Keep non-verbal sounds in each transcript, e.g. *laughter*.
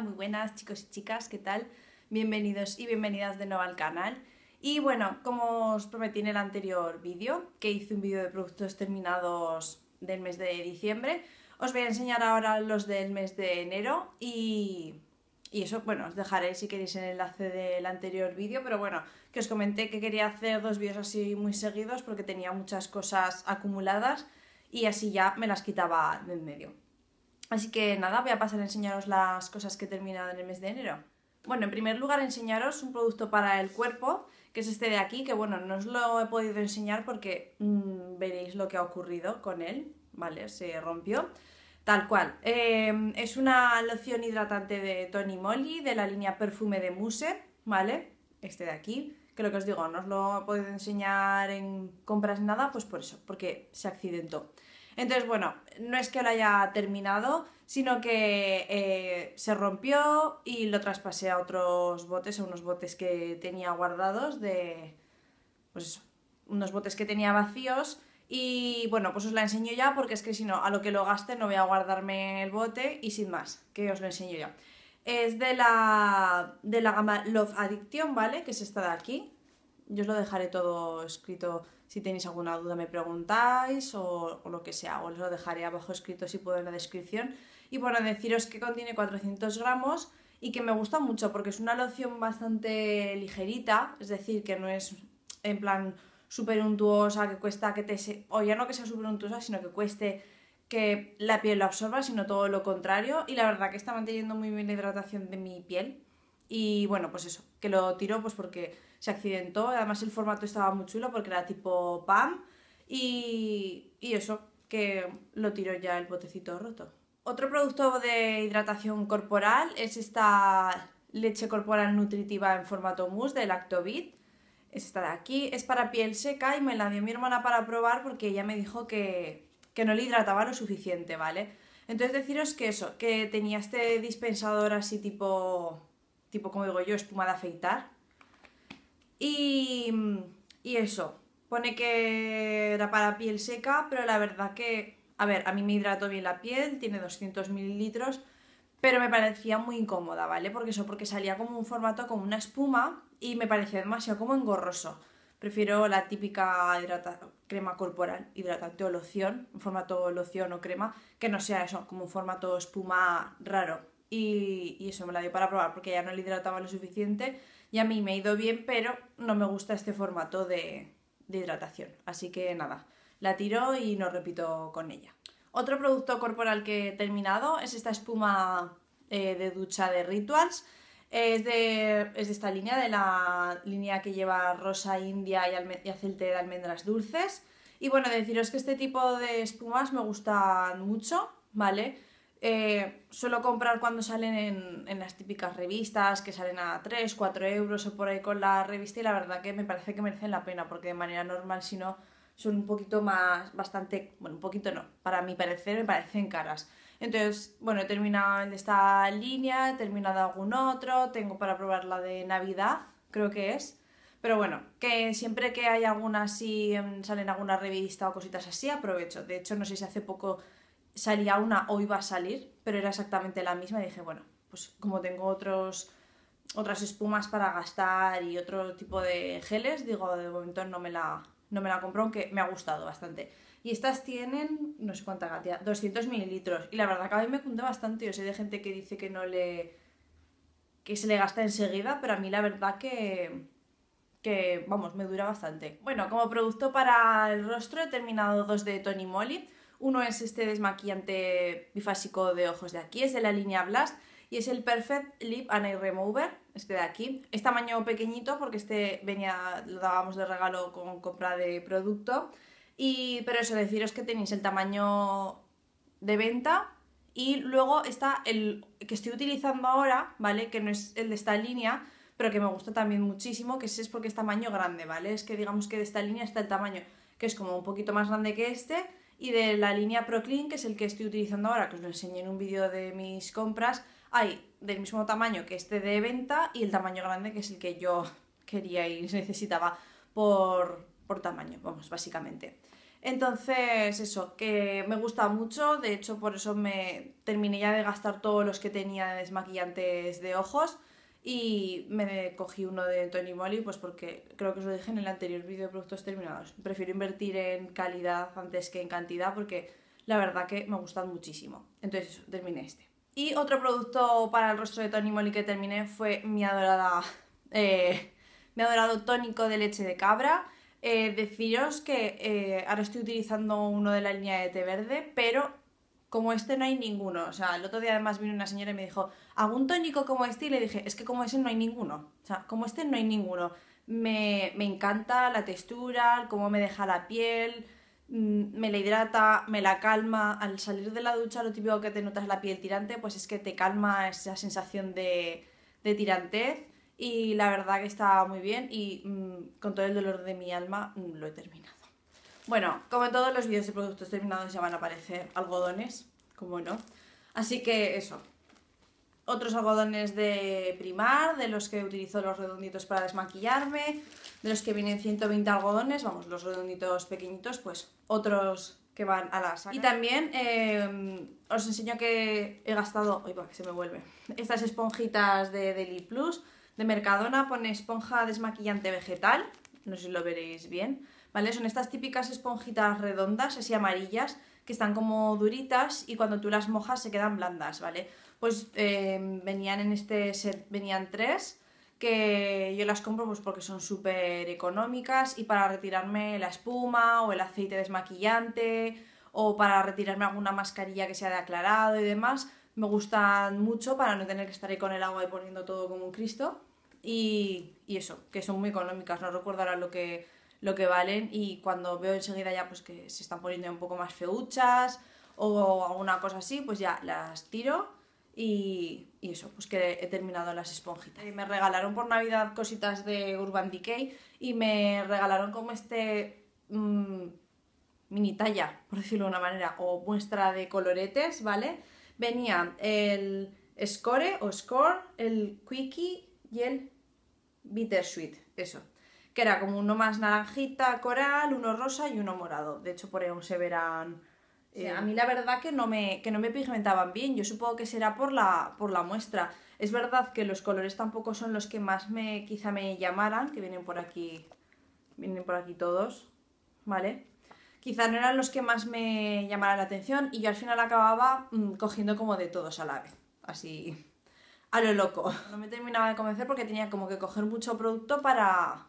muy buenas chicos y chicas, ¿qué tal? Bienvenidos y bienvenidas de nuevo al canal. Y bueno, como os prometí en el anterior vídeo, que hice un vídeo de productos terminados del mes de diciembre, os voy a enseñar ahora los del mes de enero y, eso, bueno, os dejaré si queréis el enlace del anterior vídeo, pero bueno, que os comenté que quería hacer dos vídeos así muy seguidos porque tenía muchas cosas acumuladas y así ya me las quitaba de en medio. Así que nada, voy a pasar a enseñaros las cosas que he terminado en el mes de enero. Bueno, en primer lugar enseñaros un producto para el cuerpo, que es este de aquí, que bueno, no os lo he podido enseñar porque mm, veréis lo que ha ocurrido con él, ¿vale? Se rompió. Tal cual. Em, es una loción hidratante de Tony Moly, de la línea Perfume de Muse, ¿vale? Este de aquí, que lo que os digo, no os lo he podido enseñar en compras nada, pues por eso, porque se accidentó. Entonces, bueno, no es que lo haya terminado, sino que eh, se rompió y lo traspasé a otros botes, a unos botes que tenía guardados de... Pues eso, unos botes que tenía vacíos y bueno, pues os la enseño ya porque es que si no, a lo que lo gaste no voy a guardarme el bote y sin más, que os lo enseño ya. Es de la, de la gama Love Addiction, ¿vale? Que es esta de aquí. Yo os lo dejaré todo escrito. Si tenéis alguna duda me preguntáis o, lo que sea. Os lo dejaré abajo escrito si puedo en la descripción. Y bueno, deciros que contiene 400 gramos y que me gusta mucho porque es una loción bastante ligerita. Es decir, que no es en plan súper untuosa, que cuesta que te... O ya no que sea súper untuosa, sino que cueste que la piel lo absorba, sino todo lo contrario. Y la verdad que está manteniendo muy bien la hidratación de mi piel. Y bueno, pues eso, que lo tiró pues porque se accidentó. Además el formato estaba muy chulo porque era tipo PAM. Y, y eso, que lo tiró ya el botecito roto. Otro producto de hidratación corporal es esta leche corporal nutritiva en formato mousse de Lactobit. Es esta de aquí, es para piel seca y me la dio mi hermana para probar porque ella me dijo que, que no le hidrataba lo suficiente, ¿vale? Entonces deciros que eso, que tenía este dispensador así tipo tipo como digo yo, espuma de afeitar. Y, eso, pone que era para piel seca, pero la verdad que, a ver, a mí me hidrató bien la piel, tiene 200 mililitros, pero me parecía muy incómoda, ¿vale? Porque eso, porque salía como un formato como una espuma y me parecía demasiado como engorroso. Prefiero la típica hidrata crema corporal, hidratante o loción, un formato loción o crema, que no sea eso, como un formato espuma raro. Y, eso me la dio para probar porque ya no le hidrataba lo suficiente y a mí me ha ido bien, pero no me gusta este formato de, hidratación. Así que nada, la tiro y no repito con ella. Otro producto corporal que he terminado es esta espuma eh, de ducha de Rituals. Es de, esta línea, de la línea que lleva rosa india y aceite de almendras dulces. Y bueno, deciros que este tipo de espumas me gustan mucho, ¿vale? Eh, suelo comprar cuando salen en, las típicas revistas que salen a 3, 4 euros o por ahí con la revista y la verdad que me parece que merecen la pena porque de manera normal si no son un poquito más, bastante, bueno, un poquito no, para mi parecer me parecen caras. Entonces, bueno, he terminado en esta línea, he terminado algún otro, tengo para probar la de Navidad, creo que es. Pero bueno, que siempre que hay alguna así, em, salen alguna revista o cositas así, aprovecho. De hecho, no sé si hace poco salía una o iba a salir, pero era exactamente la misma y dije, bueno, pues como tengo otros otras espumas para gastar y otro tipo de geles, digo, de momento no me la, no me la compro, aunque me ha gustado bastante. Y estas tienen, no sé cuánta gatia, 200 mililitros. Y la verdad que a mí me cunde bastante. Yo sé de gente que dice que no le. que se le gasta enseguida, pero a mí la verdad que. que, vamos, me dura bastante. Bueno, como producto para el rostro he terminado dos de Tony Moly uno es este desmaquillante bifásico de ojos de aquí, es de la línea Blast y es el Perfect Lip and Eye Remover, este de aquí. Es tamaño pequeñito porque este venía, lo dábamos de regalo con compra de producto. Y, pero eso, deciros que tenéis el tamaño de venta y luego está el que estoy utilizando ahora, ¿vale? Que no es el de esta línea, pero que me gusta también muchísimo, que ese es porque es tamaño grande, ¿vale? Es que digamos que de esta línea está el tamaño que es como un poquito más grande que este y de la línea ProClean, que es el que estoy utilizando ahora, que os lo enseñé en un vídeo de mis compras, hay del mismo tamaño que este de venta y el tamaño grande que es el que yo *laughs* quería y necesitaba por, por tamaño, vamos, básicamente. Entonces, eso, que me gusta mucho, de hecho por eso me terminé ya de gastar todos los que tenía de desmaquillantes de ojos y me cogí uno de Tony Moly pues porque creo que os lo dije en el anterior vídeo de productos terminados. Prefiero invertir en calidad antes que en cantidad porque la verdad que me ha gustan muchísimo. Entonces terminé este. Y otro producto para el rostro de Tony Moly que terminé fue mi adorada... Eh, mi adorado tónico de leche de cabra. Eh, deciros que eh, ahora estoy utilizando uno de la línea de té verde, pero como este no hay ninguno. O sea, el otro día además vino una señora y me dijo, un tónico como este? Y le dije, es que como ese no hay ninguno. O sea, como este no hay ninguno. Me, encanta la textura, cómo me deja la piel, mm, me la hidrata, me la calma. Al salir de la ducha, lo típico que te notas la piel tirante, pues es que te calma esa sensación de, de tirantez. Y la verdad que está muy bien y mm, con todo el dolor de mi alma mm, lo he terminado. Bueno, como en todos los vídeos de productos terminados ya van a aparecer algodones, como no. Así que eso. Otros algodones de primar, de los que utilizo los redonditos para desmaquillarme, de los que vienen 120 algodones, vamos, los redonditos pequeñitos, pues otros que van a la saca. Y también em, os enseño que he gastado, uy, que se me vuelve, estas esponjitas de Deli Plus, de Mercadona, pone esponja desmaquillante vegetal, no sé si lo veréis bien, ¿vale? Son estas típicas esponjitas redondas, así amarillas, que están como duritas y cuando tú las mojas se quedan blandas, ¿vale? Pues em, venían en este set, venían tres, que yo las compro pues porque son súper económicas y para retirarme la espuma o el aceite desmaquillante o para retirarme alguna mascarilla que sea de aclarado y demás, me gustan mucho para no tener que estar ahí con el agua y poniendo todo como un cristo. Y, y eso, que son muy económicas, no recuerdo ahora lo que, lo que valen y cuando veo enseguida ya pues que se están poniendo un poco más feuchas o alguna cosa así, pues ya las tiro y, eso, pues que he terminado las esponjitas. Y me regalaron por Navidad cositas de Urban Decay y me regalaron como este mm, mini talla, por decirlo de una manera, o muestra de coloretes, ¿vale? venían el score o score, el quickie y el bittersweet, eso que era como uno más naranjita, coral, uno rosa y uno morado. De hecho, por ahí aún se verán... Eh, a mí la verdad que no, me, que no me pigmentaban bien, yo supongo que será por la, por la muestra. Es verdad que los colores tampoco son los que más me quizá me llamaran, que vienen por aquí, vienen por aquí todos, ¿vale? Quizá no eran los que más me llamaran la atención y yo al final acababa mm, cogiendo como de todos a la vez, así a lo loco. No me terminaba de convencer porque tenía como que coger mucho producto para,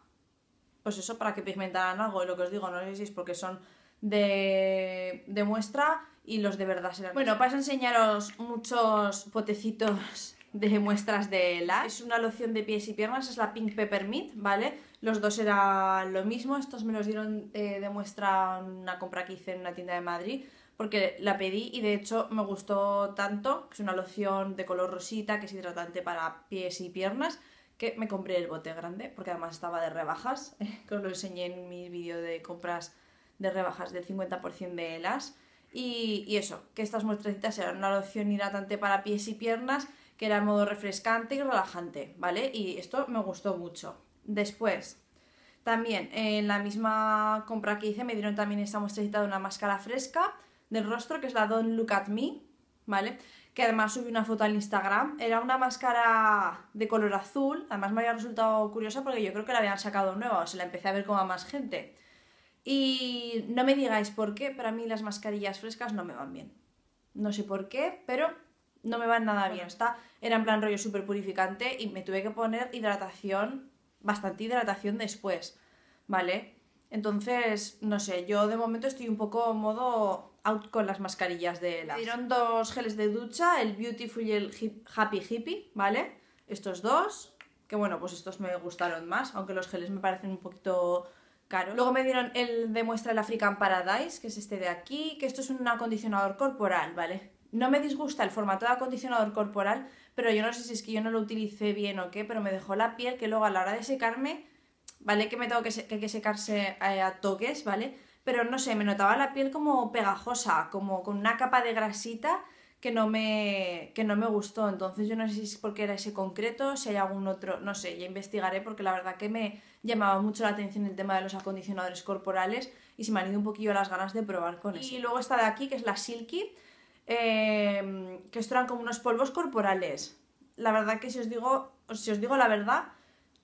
pues eso, para que pigmentaran algo. Y lo que os digo, no sé si es porque son de, muestra y los de verdad serán. Bueno, para enseñaros muchos potecitos de muestras de la Es una loción de pies y piernas, es la Pink Peppermint, ¿vale? Los dos eran lo mismo, estos me los dieron eh, de muestra una compra que hice en una tienda de Madrid, porque la pedí y de hecho me gustó tanto, es una loción de color rosita, que es hidratante para pies y piernas, que me compré el bote grande, porque además estaba de rebajas, *laughs* que os lo enseñé en mi vídeo de compras de rebajas del 50% de las. Y, eso, que estas muestrecitas eran una loción hidratante para pies y piernas, que era en modo refrescante y relajante, ¿vale? Y esto me gustó mucho. Después, también en la misma compra que hice me dieron también esta muestrecita de una máscara fresca del rostro, que es la Don't Look At Me, ¿vale? Que además subí una foto al Instagram. Era una máscara de color azul. Además me había resultado curiosa porque yo creo que la habían sacado nueva, o sea, la empecé a ver como a más gente. Y no me digáis por qué, para mí las mascarillas frescas no me van bien. No sé por qué, pero no me van nada bien. Está, era en plan rollo súper purificante y me tuve que poner hidratación, bastante hidratación después, ¿vale? Entonces, no sé, yo de momento estoy un poco modo out con las mascarillas de las. Me dieron dos geles de ducha, el Beautiful y el Happy Hippie, ¿vale? Estos dos, que bueno, pues estos me gustaron más, aunque los geles me parecen un poquito caros. Luego me dieron el de muestra el African Paradise, que es este de aquí, que esto es un acondicionador corporal, ¿vale? No me disgusta el formato de acondicionador corporal, pero yo no sé si es que yo no lo utilicé bien o qué, pero me dejó la piel que luego a la hora de secarme, ¿vale? Que me tengo que, que, que secarse eh, a toques, ¿vale? pero no sé, me notaba la piel como pegajosa, como con una capa de grasita que no me, que no me gustó. Entonces yo no sé si es porque era ese concreto, si hay algún otro, no sé, ya investigaré porque la verdad que me llamaba mucho la atención el tema de los acondicionadores corporales y se me han ido un poquillo las ganas de probar con eso. Y luego está de aquí, que es la Silky, em, que esto eran como unos polvos corporales. La verdad que si os digo, si os digo la verdad,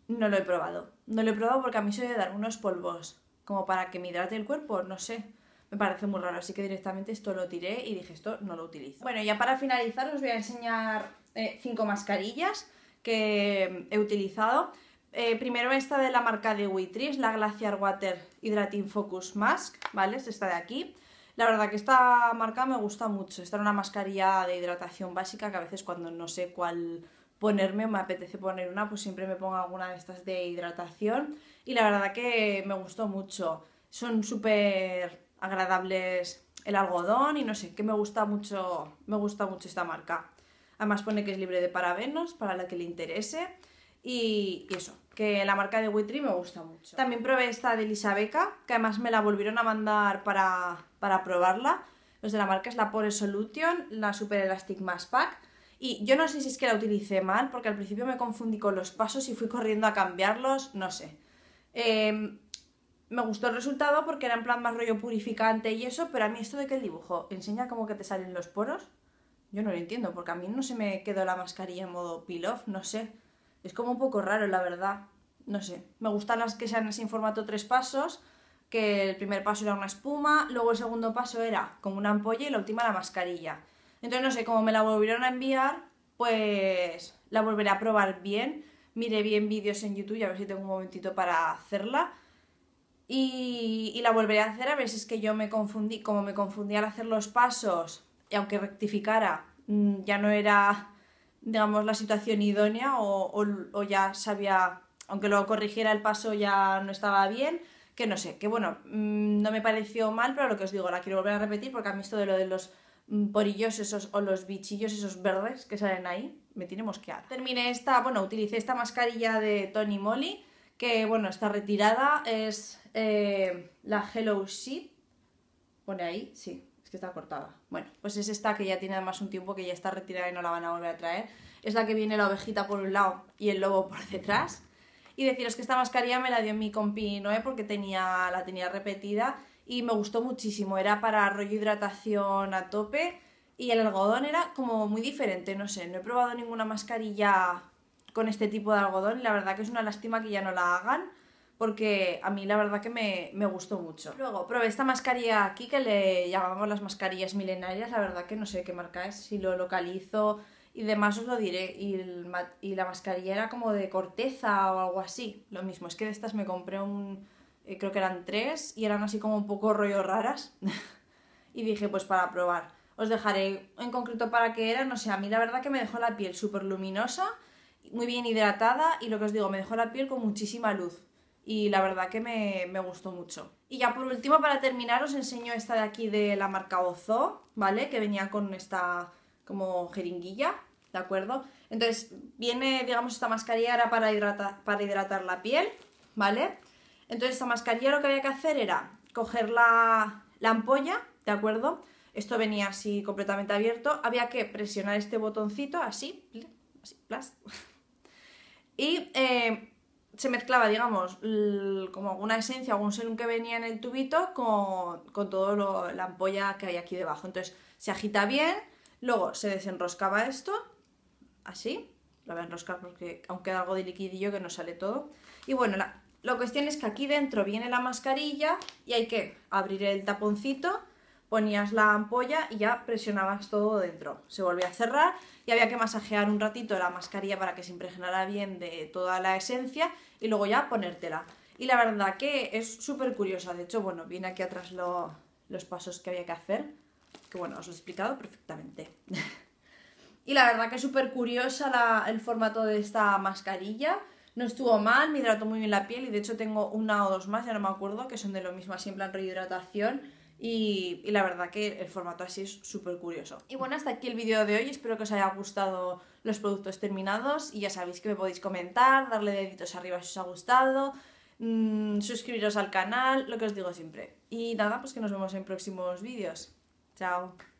no lo he probado. No lo he probado porque a mí soy de dar unos polvos como para que me hidrate el cuerpo, no sé. Me parece muy raro, así que directamente esto lo tiré y dije, esto no lo utilizo. Bueno, ya para finalizar os voy a enseñar eh, cinco mascarillas que he utilizado. Eh, primero esta de la marca de Witris, la Glacier Water Hydrating Focus Mask, ¿vale? Es esta de aquí. La verdad que esta marca me gusta mucho. Esta era una mascarilla de hidratación básica que a veces cuando no sé cuál ponerme, me apetece poner una, pues siempre me pongo alguna de estas de hidratación y la verdad que me gustó mucho. Son súper agradables el algodón y no sé, que me gusta mucho, me gusta mucho esta marca. Además pone que es libre de parabenos para la que le interese y, eso, que la marca de Witry me gusta mucho. También probé esta de Elisabeca, que además me la volvieron a mandar para, para probarla. Los de la marca es la Pore Solution, la Super Elastic Mass Pack y yo no sé si es que la utilicé mal, porque al principio me confundí con los pasos y fui corriendo a cambiarlos, no sé. Em, me gustó el resultado porque era en plan más rollo purificante y eso, pero a mí esto de que el dibujo enseña cómo que te salen los poros, yo no lo entiendo, porque a mí no se me quedó la mascarilla en modo peel-off, no sé. Es como un poco raro, la verdad. No sé. Me gustan las que sean así en formato tres pasos, que el primer paso era una espuma, luego el segundo paso era como una ampolla y la última la mascarilla. Entonces, no sé, como me la volvieron a enviar, pues la volveré a probar bien. Miré bien vídeos en YouTube, a ver si tengo un momentito para hacerla. Y, la volveré a hacer a ver si es que yo me confundí, como me confundí al hacer los pasos, y aunque rectificara, mm, ya no era, digamos, la situación idónea o, ya sabía, aunque lo corrigiera el paso ya no estaba bien, que no sé, que bueno, mm, no me pareció mal, pero lo que os digo, la quiero volver a repetir porque a mí esto de lo de los porillos esos o los bichillos esos verdes que salen ahí, me tiene mosqueada. Terminé esta, bueno, utilicé esta mascarilla de Tony Molly. que bueno, está retirada, es eh, la Hello Sheet, pone ahí, sí, es que está cortada. Bueno, pues es esta que ya tiene además un tiempo que ya está retirada y no la van a volver a traer. Es la que viene la ovejita por un lado y el lobo por detrás. Y deciros que esta mascarilla me la dio mi compi Noé porque tenía, la tenía repetida y me gustó muchísimo. Era para rollo hidratación a tope y el algodón era como muy diferente, no sé, no he probado ninguna mascarilla con este tipo de algodón y la verdad que es una lástima que ya no la hagan porque a mí la verdad que me, gustó mucho. Luego probé esta mascarilla aquí que le llamamos las mascarillas milenarias, la verdad que no sé qué marca es, si lo localizo y demás os lo diré. Y, y la mascarilla era como de corteza o algo así, lo mismo, es que de estas me compré un, creo que eran tres y eran así como un poco rollo raras. *laughs* y dije, pues para probar. Os dejaré en concreto para qué eran, no sé, a mí la verdad que me dejó la piel súper luminosa, muy bien hidratada y lo que os digo, me dejó la piel con muchísima luz. Y la verdad que me, gustó mucho. Y ya por último, para terminar, os enseño esta de aquí de la marca Ozo, ¿vale? Que venía con esta como jeringuilla, ¿de acuerdo? Entonces, viene, digamos, esta mascarilla era para, para hidratar la piel, ¿vale? Entonces esta mascarilla lo que había que hacer era coger la, ampolla, ¿de acuerdo? Esto venía así completamente abierto, había que presionar este botoncito así, así, plas, *laughs* y eh, se mezclaba, digamos, como alguna esencia, algún serum que venía en el tubito con, con toda la ampolla que hay aquí debajo. Entonces se agita bien, luego se desenroscaba esto, así, lo voy a enroscar porque aunque queda algo de liquidillo que no sale todo. Y bueno, la, la cuestión es que aquí dentro viene la mascarilla y hay que abrir el taponcito, ponías la ampolla y ya presionabas todo dentro. Se volvía a cerrar y había que masajear un ratito la mascarilla para que se impregnara bien de toda la esencia y luego ya ponértela. Y la verdad que es súper curiosa. De hecho, bueno, viene aquí atrás los pasos que había que hacer, que bueno, os lo he explicado perfectamente. *laughs* y la verdad que es súper curiosa el formato de esta mascarilla no estuvo mal, me hidrató muy bien la piel y de hecho tengo una o dos más, ya no me acuerdo, que son de lo mismo, así en plan rehidratación. Y, la verdad que el formato así es súper curioso. Y bueno, hasta aquí el vídeo de hoy. Espero que os haya gustado los productos terminados. Y ya sabéis que me podéis comentar, darle deditos arriba si os ha gustado, mm, suscribiros al canal, lo que os digo siempre. Y nada, pues que nos vemos en próximos vídeos. Chao.